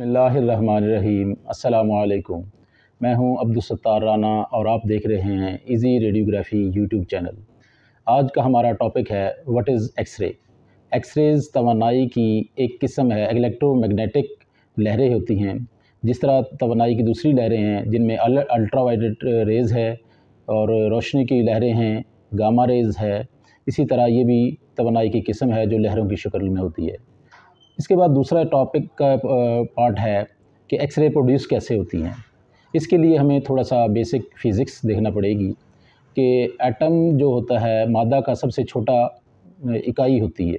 बसमीम् अल्लाम मैं हूं अब्दुलस्तार राना और आप देख रहे हैं इजी रेडियोग्राफी यूट्यूब चैनल आज का हमारा टॉपिक है व्हाट इज़ एक्सरे एक्सरेज तोानाई की एक किस्म है इलेक्ट्रोमैग्नेटिक लहरें होती हैं जिस तरह तोानाई की दूसरी लहरें हैं जिनमें अल्ट्रा वायलेट रेज़ है और रोशनी की लहरें हैं गामा रेज़ है इसी तरह ये भी तोानाई की किस्म है जो लहरों की शक्ल में होती है इसके बाद दूसरा टॉपिक का पार्ट है कि एक्सरे प्रोड्यूस कैसे होती हैं इसके लिए हमें थोड़ा सा बेसिक फ़िज़िक्स देखना पड़ेगी कि एटम जो होता है मादा का सबसे छोटा इकाई होती है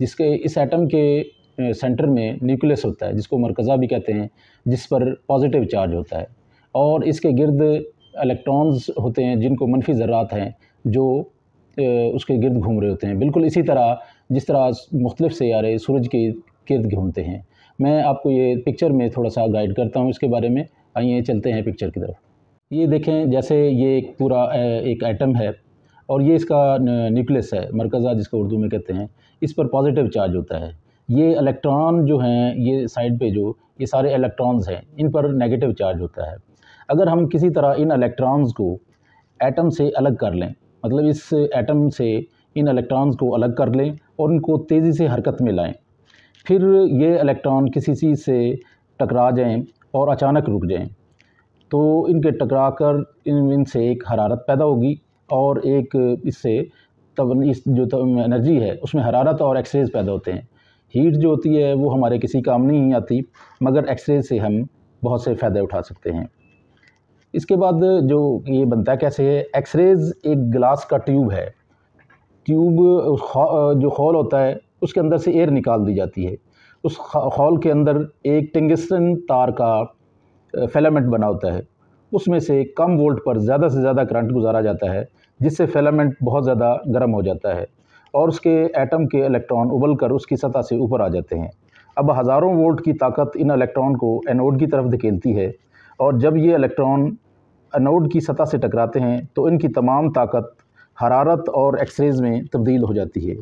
जिसके इस एटम के सेंटर में न्यूक्लियस होता है जिसको मरकज़ा भी कहते हैं जिस पर पॉजिटिव चार्ज होता है और इसके गिर्द इलेक्ट्रॉन्स होते हैं जिनको मनफी ज़रात हैं जो उसके गिर्द घूम रहे होते हैं बिल्कुल इसी तरह जिस तरह मुख्तलिफ़ सारे सूरज के किर्द घूमते हैं मैं आपको ये पिक्चर में थोड़ा सा गाइड करता हूँ इसके बारे में आइए चलते हैं पिक्चर की तरफ ये देखें जैसे ये एक पूरा एक एटम है और ये इसका न्यूक्लियस है मरकज़ा जिसको उर्दू में कहते हैं इस पर पॉजिटिव चार्ज होता है ये इलेक्ट्रॉन जो हैं ये साइड पे जो ये सारे इलेक्ट्रॉन्स हैं इन पर नेगेटिव चार्ज होता है अगर हम किसी तरह इन इलेक्ट्रॉन्स को एटम से अलग कर लें मतलब इस एटम से इन इलेक्ट्रॉन्स को अलग कर लें और उनको तेज़ी से हरकत में लाएं फिर ये इलेक्ट्रॉन किसी चीज़ से टकरा जाएं और अचानक रुक जाएं तो इनके टकरा कर इन इनसे एक हरारत पैदा होगी और एक इससे तब इस जो तब एनर्जी है उसमें हरारत और एक्सरेज पैदा होते हैं हीट जो होती है वो हमारे किसी काम नहीं आती मगर एक्सरेज से हम बहुत से फ़ायदे उठा सकते हैं इसके बाद जो ये बनता है कैसे है एक्सरेज एक ग्लास का ट्यूब है ट्यूब उस जो हॉल होता है उसके अंदर से एयर निकाल दी जाती है उस हॉल के अंदर एक टेंगस्टन तार का फिलामेंट बना होता है उसमें से कम वोल्ट पर ज़्यादा से ज़्यादा करंट गुजारा जाता है जिससे फिलामेंट बहुत ज़्यादा गर्म हो जाता है और उसके एटम के इलेक्ट्रॉन उबल कर उसकी सतह से ऊपर आ जाते हैं अब हज़ारों वोल्ट की ताकत इन इलेक्ट्रॉन को एनोड की तरफ धकेलती है और जब ये इलेक्ट्रॉन एनोड की सतह से टकराते हैं तो इनकी तमाम ताकत हरारत और एक्सरेज़ में तब्दील हो जाती है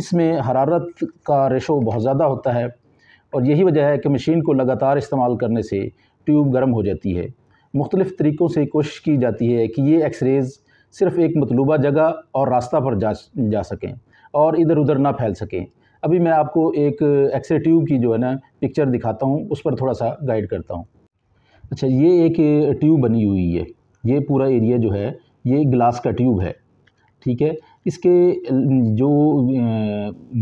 इसमें हरारत का रेशो बहुत ज़्यादा होता है और यही वजह है कि मशीन को लगातार इस्तेमाल करने से ट्यूब गर्म हो जाती है मुख्तलिफ़ तरीक़ों से कोशिश की जाती है कि ये एक्सरेज़ सिर्फ़ एक मतलूबा जगह और रास्ता पर जा जा सकें और इधर उधर ना फैल सकें अभी मैं आपको एक एक्सरे ट्यूब की जो है ना पिक्चर दिखाता हूँ उस पर थोड़ा सा गाइड करता हूँ अच्छा ये एक ट्यूब बनी हुई है ये पूरा एरिया जो है ये ग्लास का ट्यूब है ठीक है इसके जो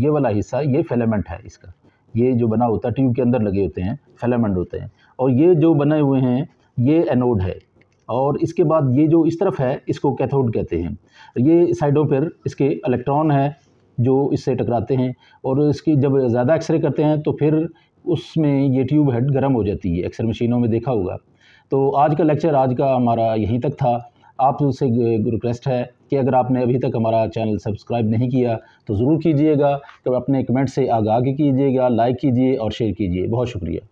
ये वाला हिस्सा ये फेलेमेंट है इसका ये जो बना होता है ट्यूब के अंदर लगे होते हैं फेलेमेंट होते हैं और ये जो बने हुए हैं ये एनोड है और इसके बाद ये जो इस तरफ है इसको कैथोड कहते हैं ये साइडों पर इसके इलेक्ट्रॉन है जो इससे टकराते हैं और इसकी जब ज़्यादा एक्सरे करते हैं तो फिर उसमें ये ट्यूब हेड गर्म हो जाती है एक्सरे मशीनों में देखा होगा तो आज का लेक्चर आज का हमारा यहीं तक था आपसे तो रिक्वेस्ट है कि अगर आपने अभी तक हमारा चैनल सब्सक्राइब नहीं किया तो ज़रूर कीजिएगा तो अपने कमेंट से आगाह कीजिएगा लाइक कीजिए और शेयर कीजिए बहुत शुक्रिया